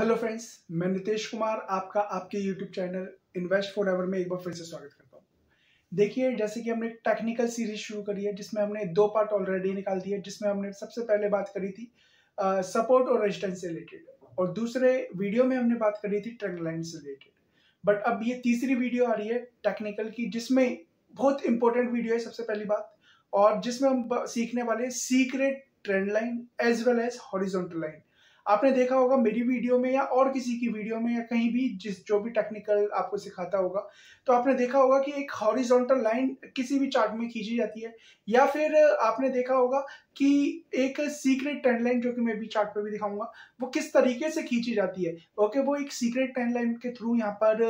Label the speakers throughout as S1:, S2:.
S1: Hello friends मैं नितेश कुमार आपका आपके YouTube channel invest forever में एक बार फिर से स्वागत करता हूँ देखिए जैसे कि हमने टेक्निकल सीरीज शुरू करी है जिसमें हमने दो पार्ट ऑलरेडी निकाल दिए जिसमें हमने सबसे पहले बात करी थी सपोर्ट और रेजिस्टेंस से रिलेटेड और दूसरे वीडियो में हमने बात करी थी ट्रेंड लाइन से रिलेटेड बट अब ये तीसरी वीडियो आ रही है टेक्निकल की जिसमें बहुत इंपॉर्टेंट वीडियो है सबसे पहली बात और जिसमें हम सीखने वाले secret trend line as well as horizontal line आपने देखा होगा मेरी वीडियो में या और किसी की वीडियो में या कहीं भी जिस जो भी टेक्निकल आपको सिखाता होगा तो आपने देखा होगा कि एक हॉरिजॉन्टल लाइन किसी भी चार्ट में खींची जाती है या फिर आपने देखा होगा कि एक सीक्रेट ट्रेंड लाइन जो कि मैं भी चार्ट पर भी दिखाऊंगा वो किस तरीके से खींची जाती है ओके वो एक सीक्रेट ट्रेंड लाइन के थ्रू यहाँ पर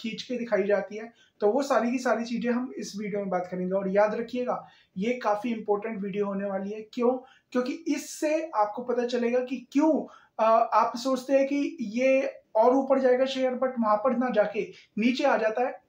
S1: खींच के दिखाई जाती है तो वो सारी की सारी चीजें हम इस वीडियो में बात करेंगे और याद रखिएगा ये काफी इंपॉर्टेंट वीडियो होने वाली है क्यों क्योंकि इससे आपको पता चलेगा कि क्यों आप सोचते हैं कि ये और ऊपर जाएगा शेयर बट वहां पर ना जाके नीचे आ जाता है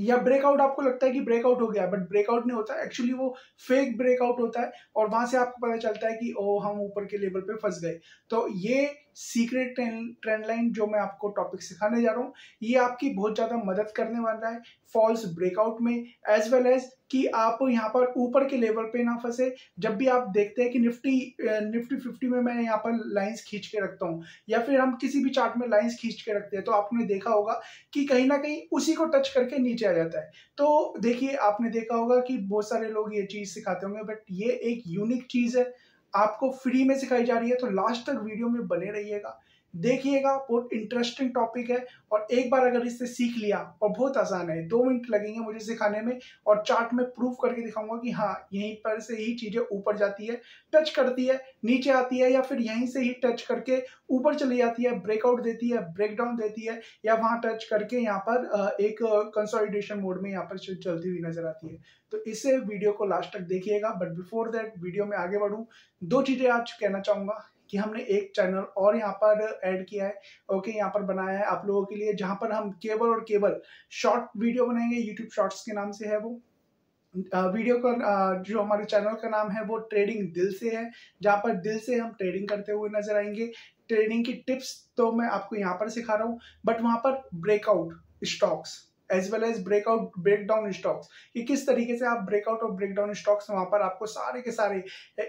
S1: या ब्रेकआउट आपको लगता है कि ब्रेकआउट हो गया बट ब्रेकआउट नहीं होता एक्चुअली वो फेक ब्रेकआउट होता है और वहां से आपको पता चलता है कि ओ हम ऊपर के लेवल पे फंस गए तो ये सीक्रेट ट्रेंड लाइन जो मैं आपको टॉपिक सिखाने जा रहा हूँ ये आपकी बहुत ज़्यादा मदद करने वाला है फॉल्स ब्रेकआउट में एज वेल एज कि आप यहाँ पर ऊपर के लेवल पे ना फंसे जब भी आप देखते हैं कि निफ्टी निफ्टी फिफ्टी में मैं यहाँ पर लाइंस खींच के रखता हूँ या फिर हम किसी भी चार्ट में लाइंस खींच के रखते हैं तो आपने देखा होगा कि कहीं ना कहीं उसी को टच करके नीचे आ जाता है तो देखिए आपने देखा होगा कि बहुत सारे लोग ये चीज़ सिखाते होंगे बट ये एक यूनिक चीज़ है आपको फ्री में सिखाई जा रही है तो लास्ट तक वीडियो में बने रहिएगा देखिएगा बहुत इंटरेस्टिंग टॉपिक है और एक बार अगर इससे सीख लिया और बहुत आसान है दो मिनट लगेंगे मुझे सिखाने में और चार्ट में प्रूफ करके दिखाऊंगा कि हाँ यहीं पर से ही चीज़ें ऊपर जाती है टच करती है नीचे आती है या फिर यहीं से ही टच करके ऊपर चली जाती है ब्रेकआउट देती है ब्रेकडाउन देती है या वहां टच करके यहाँ पर एक कंसोलिडेशन मोड में यहाँ पर चलती हुई नजर आती है तो इसे वीडियो को लास्ट तक देखिएगा बट बिफोर दैट वीडियो में आगे बढ़ू दो चीज़ें आज कहना चाहूँगा कि हमने एक चैनल और यहाँ पर ऐड किया है ओके यहाँ पर बनाया है आप लोगों के लिए जहाँ पर हम केवल और केवल शॉर्ट वीडियो बनाएंगे यूट्यूब शॉर्ट्स के नाम से है वो वीडियो का जो हमारे चैनल का नाम है वो ट्रेडिंग दिल से है जहाँ पर दिल से हम ट्रेडिंग करते हुए नजर आएंगे ट्रेडिंग की टिप्स तो मैं आपको यहाँ पर सिखा रहा हूँ बट वहाँ पर breakout stocks as well as breakout break down stocks कि किस तरीके से आप ब्रेकआउट और ब्रेक डाउन स्टॉक्स वहाँ पर आपको सारे के सारे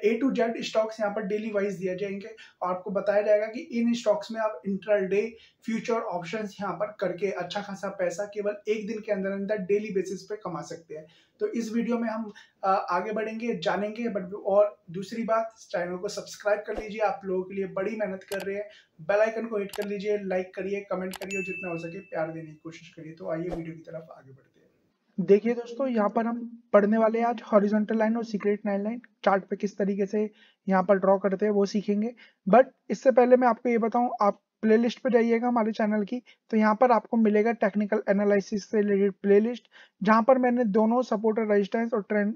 S1: ए टू जेड स्टॉक्स यहाँ पर डेली वाइज दिए जाएंगे और आपको बताया जाएगा कि इन स्टॉक्स में आप इंटरल डे फ्यूचर ऑप्शन यहाँ पर करके अच्छा खासा पैसा केवल एक दिन के अंदर अंदर डेली बेसिस पे कमा सकते हैं तो इस वीडियो में हम आगे बढ़ेंगे जानेंगे बट और दूसरी बात चैनल को सब्सक्राइब कर लीजिए आप लोगों के लिए बड़ी मेहनत कर रहे हैं बेल आइकन को हिट कर लीजिए लाइक करिए कमेंट करिए और जितना हो सके प्यार देने की कोशिश करिए तो आइए वीडियो की तरफ आगे बढ़ते हैं देखिए दोस्तों यहाँ पर हम पढ़ने वाले आज हॉरिजॉन्टल लाइन और सीक्रेट नाइन लाइन चार्ट पे किस तरीके से यहाँ पर ड्रॉ करते हैं वो सीखेंगे बट इससे पहले मैं आपको ये बताऊँ आप प्लेलिस्ट पर जाइएगा हमारे चैनल की तो यहाँ पर आपको मिलेगा टेक्निकल एनालिसिस से रिलेटेड प्लेलिस्ट जहाँ पर मैंने दोनों सपोर्टर रजिस्टेंस और ट्रेंड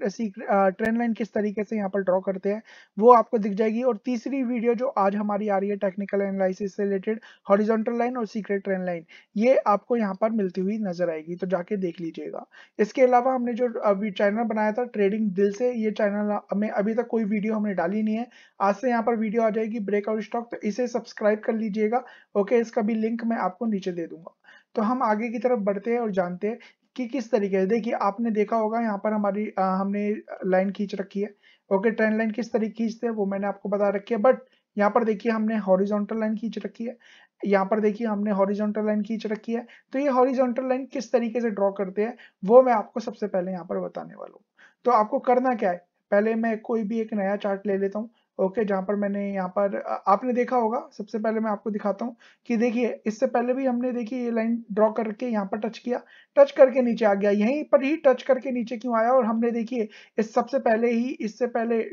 S1: ट्रेंड लाइन किस तरीके से यहाँ पर ड्रॉ करते हैं वो आपको दिख जाएगी और तीसरी वीडियो जो आज हमारी आ रही है टेक्निकल एनालिसिस से रिलेटेड हॉरिजोंटल लाइन और सीक्रेट ट्रेंड लाइन ये आपको यहाँ पर मिलती हुई नजर आएगी तो जाके देख लीजिएगा इसके अलावा हमने जो अभी चैनल बनाया था ट्रेडिंग दिल से ये चैनल में अभी तक कोई वीडियो हमने डाली नहीं है आज से यहाँ पर वीडियो आ जाएगी ब्रेकआउट स्टॉक तो इसे सब्सक्राइब कर लीजिएगा ओके इसका भी लिंक मैं आपको नीचे दे दूंगा तो हम आगे की तरफ बढ़ते हैं और जानते हैं कि किस तरीके से देखिए आपने देखा होगा यहाँ पर हमारी आ, हमने लाइन खींच रखी है ओके ट्रेन लाइन किस तरीके खींचते हैं वो मैंने आपको बता रखी है बट यहाँ पर देखिए हमने हॉरिजॉन्टल लाइन खींच रखी है यहाँ पर देखिए हमने हॉरिजॉन्टल लाइन खींच रखी है तो ये हॉरिजॉन्टल लाइन किस तरीके से ड्रॉ करते हैं वो मैं आपको सबसे पहले यहाँ पर बताने वाला हूँ तो आपको करना क्या है पहले मैं कोई भी एक नया चार्ट ले लेता हूँ ओके जहाँ पर मैंने यहाँ पर आपने देखा होगा सबसे पहले मैं आपको दिखाता हूँ कि देखिए इससे पहले भी हमने देखिए ये लाइन ड्रॉ करके यहाँ पर टच किया टच करके नीचे आ गया यहीं पर ही टच करके नीचे क्यों आया और हमने देखिए इस सबसे पहले ही इससे पहले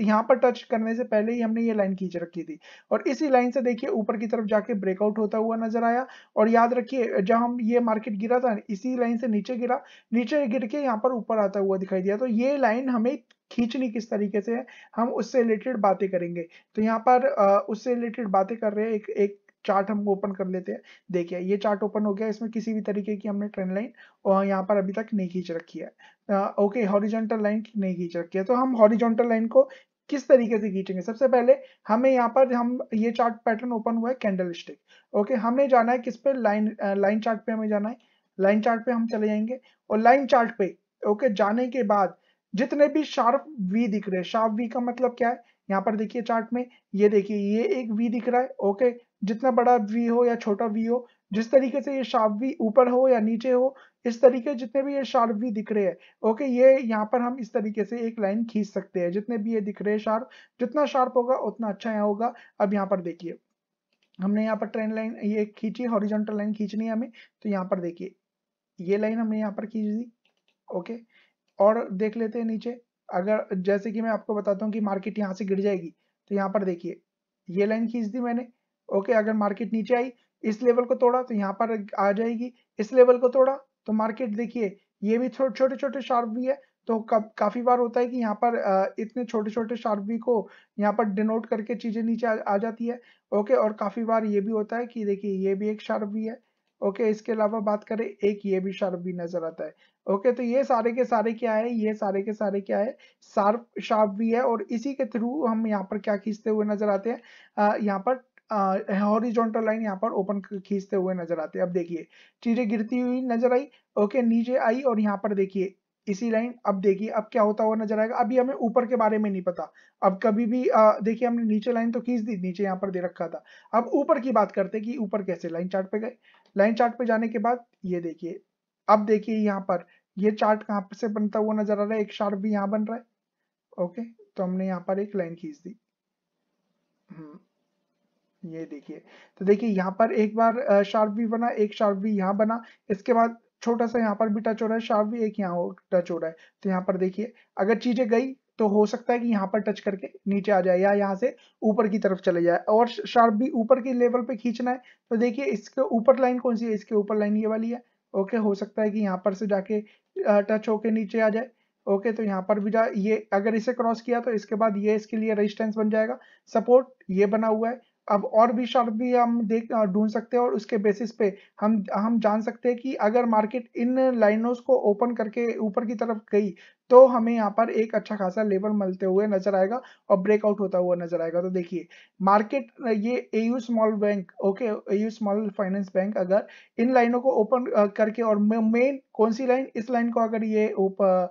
S1: यहाँ पर टच करने से पहले ही हमने ये लाइन खींच रखी थी और इसी लाइन से देखिए ऊपर की तरफ जाके ब्रेकआउट होता हुआ नजर आया और याद रखिए जब हम ये मार्केट गिरा था इसी लाइन से नीचे गिरा नीचे गिर के यहाँ पर ऊपर आता हुआ दिखाई दिया तो ये लाइन हमें खींचनी किस तरीके से है हम उससे रिलेटेड बातें करेंगे तो यहाँ पर उससे रिलेटेड बातें कर रहे हैं एक एक चार्ट हम ओपन कर लेते हैं देखिए ये चार्ट ओपन हो गया इसमें किसी भी तरीके की हमने ट्रेंड लाइन यहाँ पर अभी तक नहीं खींच रखी है ओके हॉरिजॉन्टल लाइन नहीं खींच रखी है तो हम हॉरिजॉन्टल लाइन को किस तरीके से खींचेंगे सबसे पहले हमें यहाँ पर हम ये चार्ट पैटर्न ओपन हुआ है कैंडल स्टिक ओके हमें जाना है किस पे लाइन लाइन चार्ट पे हमें जाना है लाइन चार्ट पे हम चले जाएंगे और लाइन चार्ट पे ओके जाने के बाद जितने भी शार्प वी दिख रहे हैं शार्प वी का मतलब क्या है यहाँ पर देखिए चार्ट में ये देखिए ये एक वी दिख रहा है ओके जितना बड़ा वी हो या छोटा वी हो जिस तरीके से ये शार्प वी ऊपर हो या नीचे हो इस तरीके जितने भी ये शार्प वी दिख रहे हैं ओके ये यहाँ पर हम इस तरीके से एक लाइन खींच सकते हैं जितने भी ये दिख रहे हैं शार्प जितना शार्प होगा उतना अच्छा यहाँ होगा अब यहाँ पर देखिए हमने यहाँ पर ट्रेन लाइन ये खींची हॉरिजॉन्टल लाइन खींचनी है हमें तो यहाँ पर देखिए ये लाइन हमने यहाँ पर खींच दी ओके okay? और देख लेते हैं नीचे अगर जैसे कि मैं आपको बताता हूँ कि मार्केट यहाँ से गिर जाएगी तो यहाँ पर देखिए ये लाइन खींच दी मैंने ओके अगर मार्केट नीचे आई इस लेवल को तोड़ा तो यहाँ पर आ जाएगी इस लेवल को तोड़ा तो मार्केट देखिए ये भी छोटे छोटे शार्प भी है तो काफी बार होता है कि यहाँ पर इतने छोटे छोटे शार्प भी को यहाँ पर डिनोट करके चीजें नीचे आ, आ जाती है ओके और काफी बार ये भी होता है कि देखिए ये भी एक शार्प भी है ओके इसके अलावा बात करें एक ये भी शार्प भी नजर आता है ओके तो ये सारे के सारे क्या है ये सारे के सारे क्या है शार्प शार्प भी है और इसी के थ्रू हम यहाँ पर क्या खींचते हुए नजर आते हैं यहाँ पर हॉरिजॉन्टल लाइन यहाँ पर ओपन खींचते हुए नजर आते हैं अब देखिए चीजें गिरती हुई नजर आई ओके नीचे आई और यहाँ पर देखिए इसी लाइन अब देखिए अब क्या होता हुआ नजर आएगा अभी हमें ऊपर के बारे में नहीं पता अब कभी भी देखिए हमने नीचे लाइन तो खींच दी नीचे यहाँ पर दे रखा था अब ऊपर की बात करते कि ऊपर कैसे लाइन चार्ट पे गए लाइन चार्ट पे जाने के बाद ये देखिए अब देखिए यहाँ पर ये चार्ट कहाँ से बनता हुआ नजर आ रहा है एक शार्प भी यहाँ बन रहा है ओके तो हमने यहाँ पर एक लाइन खींच दी हम्म, ये देखिए तो देखिए यहाँ पर एक बार शार्प भी बना एक शार्प भी यहाँ बना इसके बाद छोटा सा यहाँ पर भी टच हो रहा है शार्प भी एक यहाँ टच हो रहा है तो यहाँ पर देखिए अगर चीजें गई तो हो सकता है कि यहाँ पर टच करके नीचे आ जाए या यहाँ से ऊपर की तरफ चले जाए और शार्प भी ऊपर के लेवल पे खींचना है तो देखिए इसके ऊपर लाइन कौन सी है इसके ऊपर लाइन ये वाली है ओके हो सकता है कि यहाँ पर से जाके टच होके नीचे आ जाए ओके तो यहाँ पर भी जा ये अगर इसे क्रॉस किया तो इसके बाद ये इसके लिए रेजिस्टेंस बन जाएगा सपोर्ट ये बना हुआ है अब और भी शर्त भी हम देख ढूंढ सकते हैं और उसके बेसिस पे हम हम जान सकते हैं कि अगर मार्केट इन लाइनों को ओपन करके ऊपर की तरफ गई तो हमें यहाँ पर एक अच्छा खासा लेवल मिलते हुए नजर आएगा और ब्रेकआउट होता हुआ नजर आएगा तो देखिए मार्केट ये AU small bank okay AU small finance bank अगर इन लाइनों को ओपन करके और मेन कौन सी लाइन इस लाइन को अगर ये ऊपर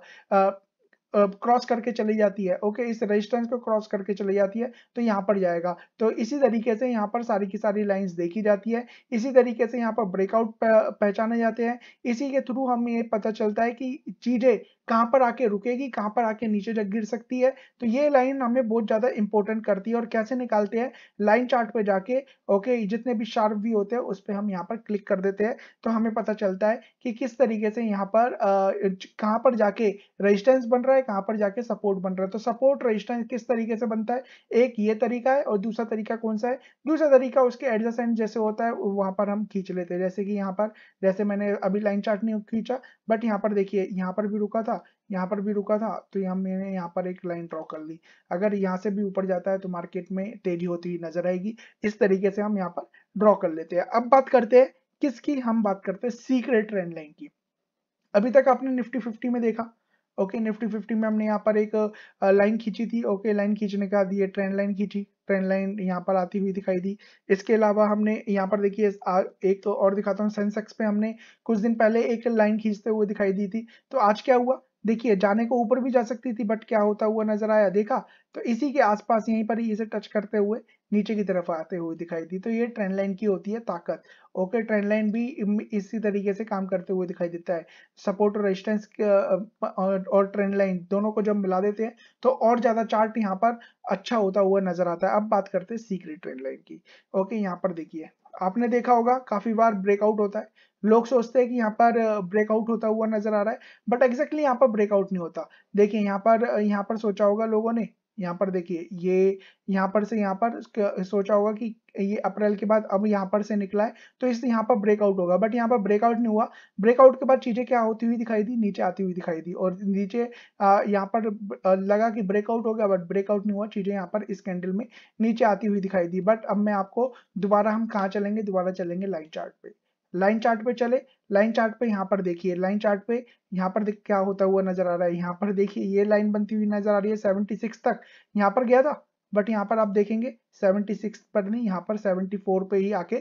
S1: क्रॉस करके चली जाती है ओके इस रेजिस्टेंस को क्रॉस करके चली जाती है तो यहाँ पर जाएगा तो इसी तरीके से यहाँ पर सारी की सारी लाइंस देखी जाती है इसी तरीके से यहाँ पर ब्रेकआउट पहचाने जाते हैं इसी के थ्रू हमें ये पता चलता है कि चीज़ें कहाँ पर आके रुकेगी कहाँ पर आके नीचे जब गिर सकती है तो ये लाइन हमें बहुत ज़्यादा इंपॉर्टेंट करती है और कैसे निकालते हैं लाइन चार्ट पे जाके ओके जितने भी शार्प भी होते हैं उस पर हम यहाँ पर क्लिक कर देते हैं तो हमें पता चलता है कि किस तरीके से यहाँ पर कहाँ पर जाके रजिस्टेंस बन रहा है कहाँ पर जाके सपोर्ट बन रहा है तो सपोर्ट रजिस्टेंस किस तरीके से बनता है एक ये तरीका है और दूसरा तरीका कौन सा है दूसरा तरीका उसके एडजस्टेंट जैसे होता है वहाँ पर हम खींच लेते हैं जैसे कि यहाँ पर जैसे मैंने अभी लाइन चार्ट नहीं खींचा बट यहाँ पर देखिए यहाँ पर भी रुका था यहाँ पर भी रुका था तो यहाँ मैंने यहाँ पर एक लाइन ड्रॉ कर ली अगर यहाँ से भी ऊपर जाता है तो मार्केट में तेजी होती हुई नजर आएगी इस तरीके से हम यहाँ पर ड्रॉ कर लेते हैं अब बात करते हैं किसकी हम बात करते हैं सीक्रेट ट्रेंड लाइन की अभी तक आपने निफ्टी फिफ्टी में देखा ओके निफ्टी फिफ्टी में हमने यहाँ पर एक लाइन खींची थी ओके लाइन खींचने का दिए ट्रेंड लाइन खींची ट्रेंड लाइन यहाँ पर आती हुई दिखाई दी इसके अलावा हमने यहाँ पर देखिए एक तो और दिखाता हूँ सेंसेक्स पे हमने कुछ दिन पहले एक लाइन खींचते हुए दिखाई दी थी तो आज क्या हुआ देखिए जाने को ऊपर भी जा सकती थी बट क्या होता हुआ नजर आया देखा तो इसी के आसपास यहीं पर ही इसे टच करते हुए नीचे की तरफ आते हुए दिखाई दी तो ये ट्रेंड लाइन की होती है ताकत ओके ट्रेंड लाइन भी इसी तरीके से काम करते हुए दिखाई देता है सपोर्ट और रेजिस्टेंस और ट्रेंड लाइन दोनों को जब मिला देते हैं तो और ज्यादा चार्ट यहाँ पर अच्छा होता हुआ नजर आता है अब बात करते हैं सीक्रेट ट्रेंड लाइन की ओके यहाँ पर देखिए आपने देखा होगा काफी बार ब्रेकआउट होता है लोग सोचते हैं कि यहाँ पर ब्रेकआउट होता हुआ नजर आ रहा है बट एग्जैक्टली यहाँ पर ब्रेकआउट नहीं होता देखिए यहाँ पर यहाँ पर सोचा होगा लोगों ने यहाँ पर देखिए ये यहाँ पर से यहाँ पर सोचा होगा कि ये अप्रैल के बाद अब यहाँ पर से निकला है तो इससे यहाँ पर ब्रेकआउट होगा बट यहाँ पर ब्रेकआउट नहीं हुआ ब्रेकआउट के बाद चीज़ें क्या होती हुई दिखाई दी नीचे आती हुई दिखाई दी और नीचे यहाँ पर लगा कि ब्रेकआउट हो गया बट ब्रेकआउट नहीं हुआ चीज़ें यहाँ पर इस कैंडल में नीचे आती हुई दिखाई दी बट अब मैं आपको दोबारा हम कहाँ चलेंगे दोबारा चलेंगे लाइट चार्ट पे लाइन चार्ट पे चले लाइन चार्ट पे यहाँ पर देखिए लाइन चार्ट पे यहाँ पर क्या होता हुआ नजर आ रहा है यहाँ पर देखिए ये लाइन बनती हुई नजर आ रही है 76 तक यहाँ पर गया था बट यहाँ पर आप देखेंगे 76 पर नहीं यहाँ पर 74 पे ही आके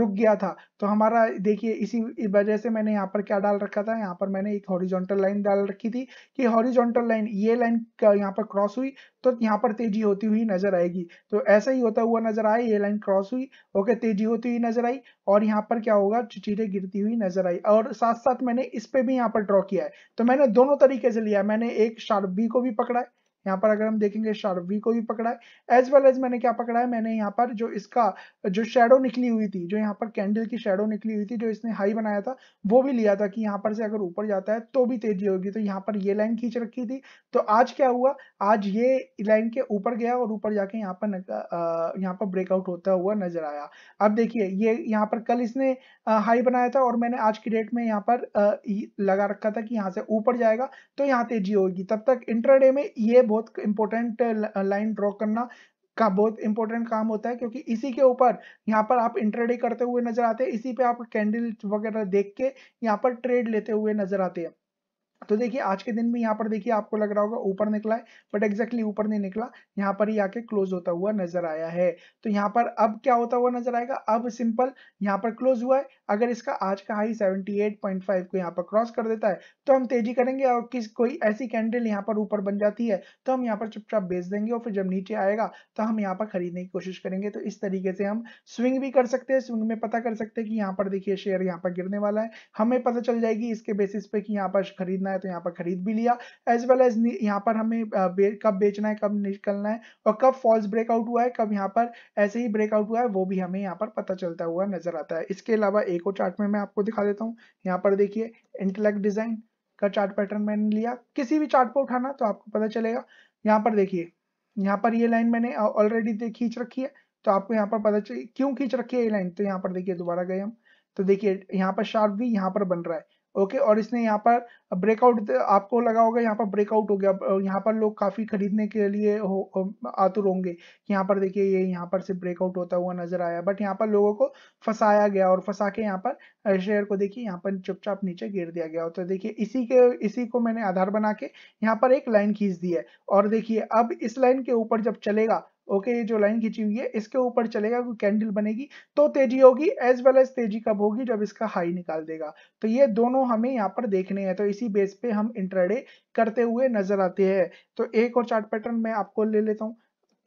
S1: रुक गया था तो हमारा देखिए इसी वजह से मैंने यहाँ पर क्या डाल रखा था यहाँ पर मैंने एक हॉरिजॉन्टल लाइन डाल रखी थी कि हॉरिजॉन्टल लाइन ये लाइन यहाँ पर क्रॉस हुई तो यहाँ पर तेजी होती हुई नजर आएगी तो ऐसा ही होता हुआ नजर आए ये लाइन क्रॉस हुई ओके तेजी होती हुई नजर आई और यहाँ पर क्या होगा चिटीरे गिरती हुई नजर आई और साथ साथ मैंने इस पे भी यहाँ पर ड्रॉ किया है तो मैंने दोनों तरीके से लिया मैंने एक शार्प बी को भी पकड़ा है यहाँ पर अगर हम देखेंगे शार्प वी को भी पकड़ा है एज वेल एज मैंने क्या पकड़ा है मैंने यहाँ पर जो इसका जो शेडो निकली हुई थी जो यहाँ पर कैंडल की शेडो निकली हुई थी जो इसने हाई बनाया था वो भी लिया था कि यहाँ पर से अगर ऊपर जाता है तो भी तेजी होगी तो यहाँ पर ये लाइन खींच रखी थी तो आज क्या हुआ आज ये लाइन के ऊपर गया और ऊपर जाके यहाँ पर यहाँ पर ब्रेकआउट होता हुआ नजर आया अब देखिए ये यहाँ पर कल इसने हाई बनाया था और मैंने आज की डेट में यहाँ पर लगा रखा था कि यहाँ से ऊपर जाएगा तो यहाँ तेजी होगी तब तक इंटरडे में ये बहुत इंपॉर्टेंट लाइन ड्रॉ करना का बहुत इंपॉर्टेंट काम होता है क्योंकि इसी के ऊपर यहाँ पर आप इंट्रेडिंग करते हुए नजर आते हैं इसी पे आप कैंडल वगैरह देख के यहाँ पर ट्रेड लेते हुए नजर आते हैं तो देखिए आज के दिन में यहाँ पर देखिए आपको लग रहा होगा ऊपर निकला है बट एग्जैक्टली ऊपर नहीं निकला यहाँ पर ही आके क्लोज होता हुआ नजर आया है तो यहाँ पर अब क्या होता हुआ नजर आएगा अब सिंपल यहाँ पर क्लोज हुआ है अगर इसका आज का हाई 78.5 को यहाँ पर क्रॉस कर देता है तो हम तेजी करेंगे और किस कोई ऐसी कैंडल यहाँ पर ऊपर बन जाती है तो हम यहाँ पर चुपचाप बेच देंगे और फिर जब नीचे आएगा तो हम यहाँ पर खरीदने की कोशिश करेंगे तो इस तरीके से हम स्विंग भी कर सकते हैं स्विंग में पता कर सकते हैं कि यहाँ पर देखिए शेयर यहाँ पर गिरने वाला है हमें पता चल जाएगी इसके बेसिस पे कि यहाँ पर खरीदना है तो यहाँ पर खरीद भी लिया एज वेल एज यहाँ पर हमें कब बेचना है कब निकलना है और कब फॉल्स ब्रेकआउट हुआ है कब यहाँ पर ऐसे ही ब्रेकआउट हुआ है वो भी हमें यहाँ पर पता चलता हुआ नजर आता है इसके अलावा एक और चार्ट में मैं आपको दिखा देता हूँ यहाँ पर देखिए इंटेलेक्ट डिजाइन का चार्ट पैटर्न मैंने लिया किसी भी चार्ट पर उठाना तो आपको पता चलेगा यहाँ पर देखिए यहाँ पर ये लाइन मैंने ऑलरेडी खींच रखी है तो आपको यहाँ पर पता चले क्यों खींच रखी है ये लाइन तो यहाँ पर देखिए दोबारा गए हम तो देखिए यहाँ पर शार्प भी यहाँ पर बन रहा है ओके और इसने यहाँ पर ब्रेकआउट आपको लगा होगा यहाँ पर ब्रेकआउट हो गया यहाँ पर लोग काफ़ी खरीदने के लिए हो आतुर होंगे यहाँ पर देखिए ये यहाँ पर से ब्रेकआउट होता हुआ नजर आया बट यहाँ पर लोगों को फंसाया गया और फंसा के यहाँ पर शेयर को देखिए यहाँ पर चुपचाप नीचे गिर दिया गया तो देखिए इसी के इसी को मैंने आधार बना के यहाँ पर एक लाइन खींच दी है और देखिए अब इस लाइन के ऊपर जब चलेगा ओके ये जो लाइन खींची हुई है इसके ऊपर चलेगा कोई कैंडल बनेगी तो तेजी होगी एज वेल एज तेजी कब होगी जब इसका हाई निकाल देगा तो ये दोनों हमें यहाँ पर देखने हैं तो इसी बेस पे हम इंटरडे करते हुए नजर आते हैं तो एक और चार्ट पैटर्न मैं आपको ले लेता हूँ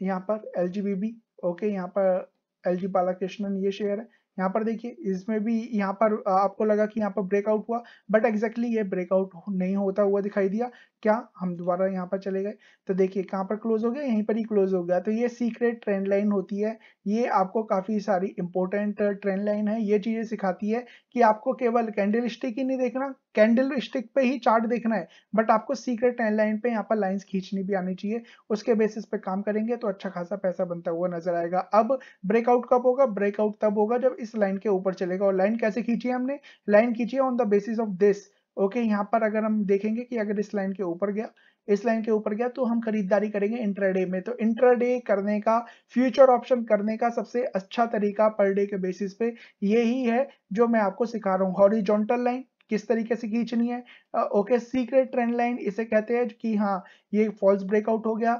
S1: यहाँ पर एल ओके यहाँ पर एल जी बालाकृष्णन ये शेयर है यहाँ पर देखिए इसमें भी यहाँ पर आपको लगा कि यहाँ पर ब्रेकआउट हुआ बट एग्जैक्टली ये ब्रेकआउट नहीं होता हुआ दिखाई दिया क्या हम दोबारा यहाँ पर चले गए तो देखिए कहाँ पर क्लोज हो गया यहीं पर ही क्लोज हो गया तो ये सीक्रेट ट्रेंड लाइन होती है ये आपको काफ़ी सारी इंपॉर्टेंट ट्रेंड लाइन है ये चीज़ें सिखाती है कि आपको केवल कैंडल स्टिक ही नहीं देखना कैंडल स्टिक पे ही चार्ट देखना है बट आपको सीक्रेट टेन लाइन पे यहाँ पर लाइंस खींचनी भी आनी चाहिए उसके बेसिस पे काम करेंगे तो अच्छा खासा पैसा बनता हुआ नजर आएगा अब ब्रेकआउट कब होगा ब्रेकआउट तब होगा जब इस लाइन के ऊपर चलेगा और लाइन कैसे खींची हमने लाइन खींची on the basis of this okay यहाँ पर अगर हम देखेंगे कि अगर इस लाइन के ऊपर गया इस लाइन के ऊपर गया तो हम खरीदारी करेंगे इंटरडे में तो इंटरडे करने का फ्यूचर ऑप्शन करने का सबसे अच्छा तरीका पर डे के बेसिस पे यही है जो मैं आपको सिखा रहा हूँ हॉरिजॉन्टल लाइन किस तरीके से खींचनी है ओके सीक्रेट ट्रेंड लाइन इसे कहते हैं कि हाँ ये फॉल्स ब्रेकआउट हो गया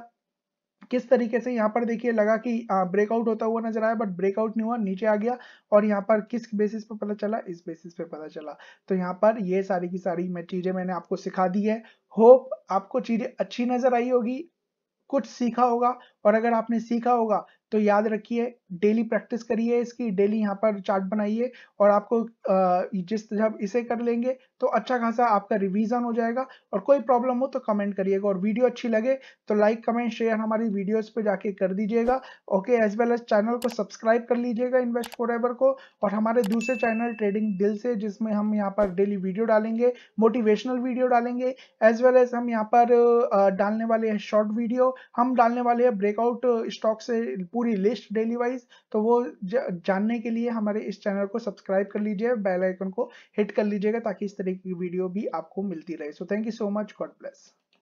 S1: किस तरीके से यहाँ पर देखिए लगा कि ब्रेकआउट होता हुआ नजर आया बट ब्रेकआउट नहीं हुआ नीचे आ गया और यहाँ पर किस बेसिस पे पता चला इस बेसिस पे पता चला तो यहाँ पर ये सारी की सारी मैं चीजें मैंने आपको सिखा दी है होप आपको चीजें अच्छी नजर आई होगी कुछ सीखा होगा और अगर आपने सीखा होगा तो याद रखिए डेली प्रैक्टिस करिए इसकी डेली यहाँ पर चार्ट बनाइए और आपको जिस जब इसे कर लेंगे तो अच्छा खासा आपका रिवीजन हो जाएगा और कोई प्रॉब्लम हो तो कमेंट करिएगा और वीडियो अच्छी लगे तो लाइक कमेंट शेयर हमारी वीडियोस पे जाके कर दीजिएगा okay as well as channel को सब्सक्राइब कर लीजिएगा इन्वेस्ट फॉर को और हमारे दूसरे चैनल ट्रेडिंग दिल से जिसमें हम यहाँ पर डेली वीडियो डालेंगे मोटिवेशनल वीडियो डालेंगे एज वेल एज हम यहाँ पर डालने वाले हैं शॉर्ट वीडियो हम डालने वाले हैं ब्रेकआउट स्टॉक से पूरी लिस्ट डेली वाइज गाइस तो वो जानने के लिए हमारे इस चैनल को सब्सक्राइब कर लीजिए बेल आइकन को हिट कर लीजिएगा ताकि इस तरीके की वीडियो भी आपको मिलती रहे so thank you so much God bless